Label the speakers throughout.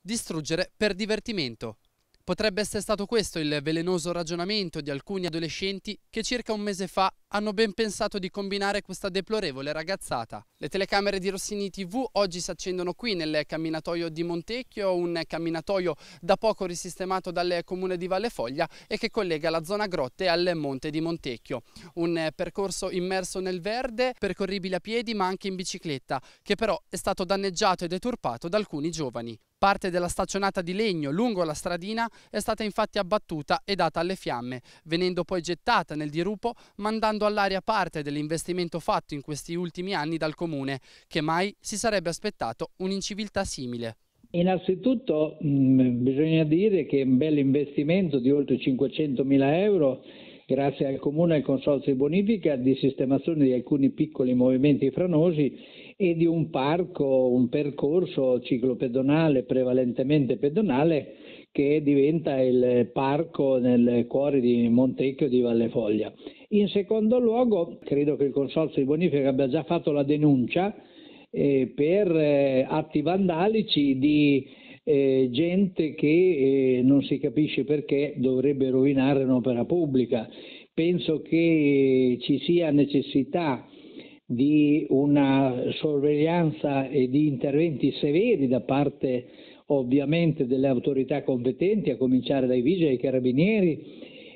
Speaker 1: distruggere per divertimento. Potrebbe essere stato questo il velenoso ragionamento di alcuni adolescenti che circa un mese fa hanno ben pensato di combinare questa deplorevole ragazzata. Le telecamere di Rossini TV oggi si accendono qui nel camminatoio di Montecchio, un camminatoio da poco risistemato dal comune di Valle Foglia e che collega la zona grotte al monte di Montecchio. Un percorso immerso nel verde, percorribile a piedi ma anche in bicicletta, che però è stato danneggiato e deturpato da alcuni giovani. Parte della staccionata di legno lungo la stradina è stata infatti abbattuta e data alle fiamme, venendo poi gettata nel dirupo mandando lasciando all'aria parte dell'investimento fatto in questi ultimi anni dal Comune, che mai si sarebbe aspettato un'inciviltà simile.
Speaker 2: Innanzitutto mh, mm, bisogna dire che è un bel investimento di oltre 500 mila euro grazie al Comune e al Consorzio di Bonifica, di sistemazione di alcuni piccoli movimenti franosi e di un parco, un percorso ciclopedonale, prevalentemente pedonale, che diventa il parco nel cuore di Montecchio di Valle Foglia. In secondo luogo, credo che il Consorzio di Bonifica abbia già fatto la denuncia eh, per eh, atti vandalici di eh, gente che eh, non si capisce perché dovrebbe rovinare un'opera pubblica. Penso che ci sia necessità di una sorveglianza e di interventi severi da parte ovviamente delle autorità competenti, a cominciare dai vigili e dai carabinieri,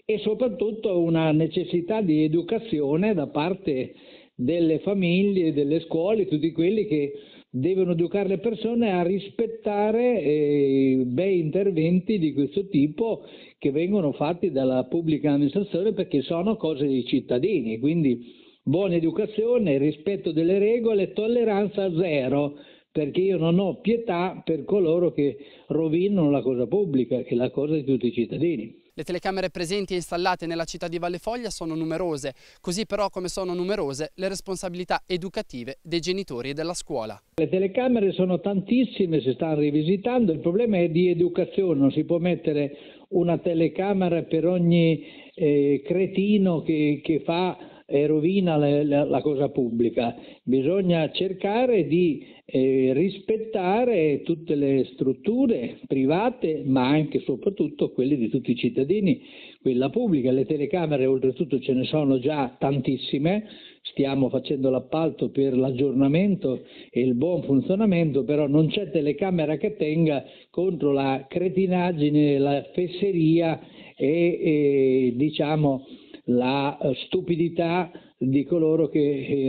Speaker 2: e soprattutto una necessità di educazione da parte delle famiglie, delle scuole, tutti quelli che devono educare le persone a rispettare eh, bei interventi di questo tipo che vengono fatti dalla pubblica amministrazione perché sono cose dei cittadini, quindi buona educazione, rispetto delle regole, tolleranza zero, perché io non ho pietà per coloro che rovinano la cosa pubblica, che è la cosa di tutti i cittadini.
Speaker 1: Le telecamere presenti e installate nella città di Valle Foglia sono numerose, così però come sono numerose le responsabilità educative dei genitori e della scuola.
Speaker 2: Le telecamere sono tantissime, si stanno rivisitando, il problema è di educazione, non si può mettere una telecamera per ogni eh, cretino che, che fa e rovina la, la, la cosa pubblica, bisogna cercare di eh, rispettare tutte le strutture private ma anche e soprattutto quelle di tutti i cittadini, quella pubblica, le telecamere oltretutto ce ne sono già tantissime, stiamo facendo l'appalto per l'aggiornamento e il buon funzionamento, però non c'è telecamera che tenga contro la cretinaggine, la fesseria e, e diciamo la eh, stupidità di coloro che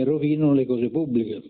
Speaker 2: eh, rovinano le cose pubbliche.